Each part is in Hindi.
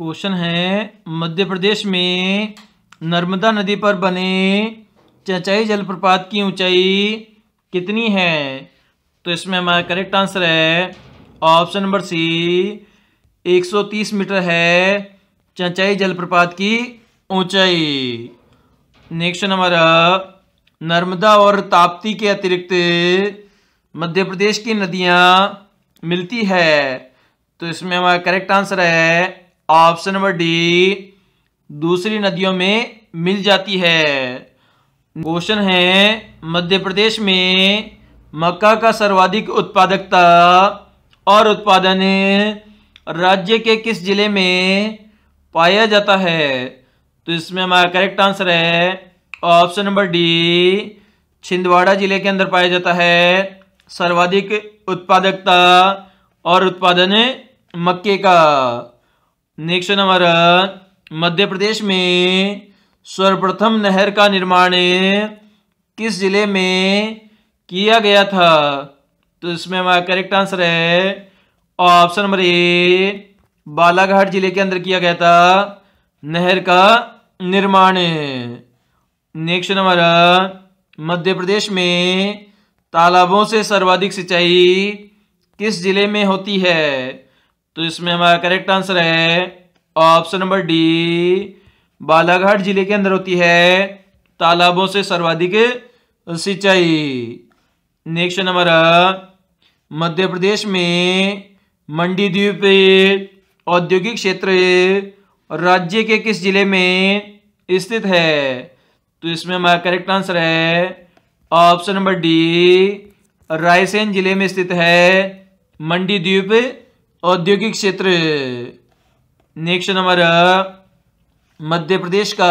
क्वेश्चन है मध्य प्रदेश में नर्मदा नदी पर बने चचाई जलप्रपात की ऊंचाई कितनी है तो इसमें हमारा करेक्ट आंसर है ऑप्शन नंबर सी 130 मीटर है चचाई जलप्रपात की ऊंचाई नेक्स्ट हमारा नर्मदा और ताप्ती के अतिरिक्त मध्य प्रदेश की नदियाँ मिलती है तो इसमें हमारा करेक्ट आंसर है ऑप्शन नंबर डी दूसरी नदियों में मिल जाती है क्वेश्चन है मध्य प्रदेश में मक्का का सर्वाधिक उत्पादकता और उत्पादन राज्य के किस जिले में पाया जाता है तो इसमें हमारा करेक्ट आंसर है ऑप्शन नंबर डी छिंदवाड़ा जिले के अंदर पाया जाता है सर्वाधिक उत्पादकता और उत्पादन मक्के का नेक्स्ट नंबर मध्य प्रदेश में सर्वप्रथम नहर का निर्माण किस जिले में किया गया था तो इसमें हमारा करेक्ट आंसर है ऑप्शन नंबर ए बालाघाट जिले के अंदर किया गया था नहर का निर्माण नेक्स्ट नंबर मध्य प्रदेश में तालाबों से सर्वाधिक सिंचाई किस जिले में होती है तो इसमें हमारा करेक्ट आंसर है ऑप्शन नंबर डी बालाघाट जिले के अंदर होती है तालाबों से सर्वाधिक सिंचाई नेक्स्ट नंबर मध्य प्रदेश में मंडी द्वीप औद्योगिक क्षेत्र राज्य के किस जिले में स्थित है तो इसमें हमारा करेक्ट आंसर है ऑप्शन नंबर डी रायसेन जिले में स्थित है मंडी द्वीप औद्योगिक क्षेत्र नेक्स्ट नंबर मध्य प्रदेश का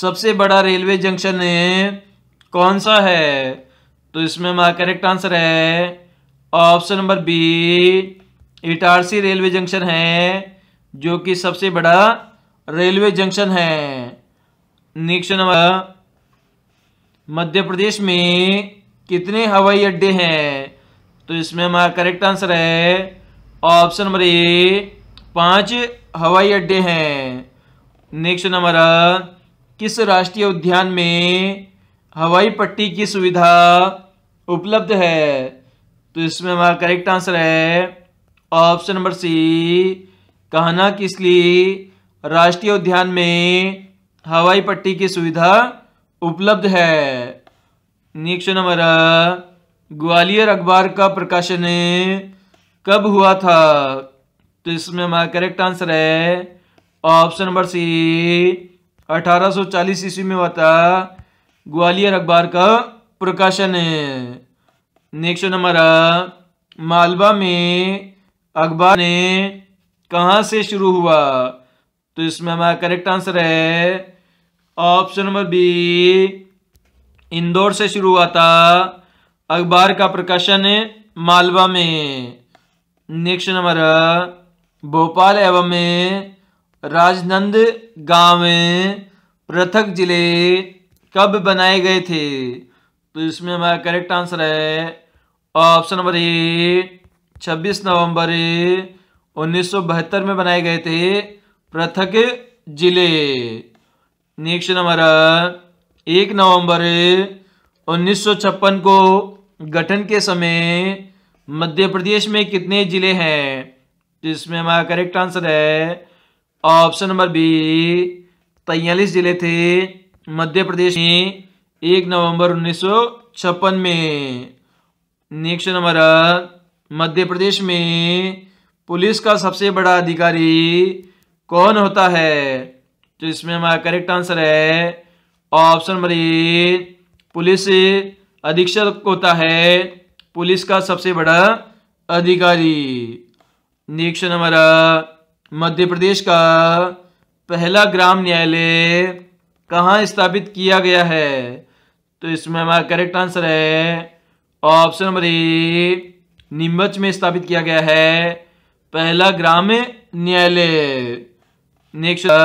सबसे बड़ा रेलवे जंक्शन कौन सा है तो इसमें हमारा करेक्ट आंसर है option number B Itarsi railway junction है जो कि सबसे बड़ा रेलवे जंक्शन है नेक्स्ट नंबर मध्य प्रदेश में कितने हवाई अड्डे हैं तो इसमें हमारा करेक्ट आंसर है ऑप्शन नंबर ए पांच हवाई अड्डे हैं नेक्स्ट नंबर किस राष्ट्रीय उद्यान में हवाई पट्टी की सुविधा उपलब्ध है तो इसमें हमारा करेक्ट आंसर है ऑप्शन नंबर सी कहना लिए राष्ट्रीय उद्यान में हवाई पट्टी की सुविधा उपलब्ध है नेक्स्ट नंबर ग्वालियर अखबार का प्रकाशन कब हुआ था तो इसमें हमारा करेक्ट आंसर है ऑप्शन नंबर सी 1840 ईस्वी में हुआ था ग्वालियर अखबार का प्रकाशन है नेक्स्ट हमारा मालवा में अखबार ने कहाँ से शुरू हुआ तो इसमें हमारा करेक्ट आंसर है ऑप्शन नंबर बी इंदौर से शुरू हुआ था अखबार का प्रकाशन मालवा में नेक्स्ट नंबर भोपाल एवं में राजनंद गांव में पृथक जिले कब बनाए गए थे तो इसमें हमारा करेक्ट आंसर है ऑप्शन नंबर ए 26 नवंबर उन्नीस में बनाए गए थे पृथक जिले नेक्स्ट नंबर एक नवंबर उन्नीस को गठन के समय मध्य प्रदेश में कितने जिले हैं जिसमें हमारा करेक्ट आंसर है ऑप्शन नंबर बी तैयलीस जिले थे मध्य प्रदेश में एक नवंबर उन्नीस में नेक्स्ट नंबर मध्य प्रदेश में पुलिस का सबसे बड़ा अधिकारी कौन होता है तो इसमें हमारा करेक्ट आंसर है ऑप्शन नंबर ए पुलिस अधीक्षक होता है पुलिस का सबसे बड़ा अधिकारी निरीक्षण हमारा मध्य प्रदेश का पहला ग्राम न्यायालय कहाँ स्थापित किया गया है तो इसमें हमारा करेक्ट आंसर है ऑप्शन नंबर ए नीमच में स्थापित किया गया है पहला ग्राम न्यायालय नेक्स्ट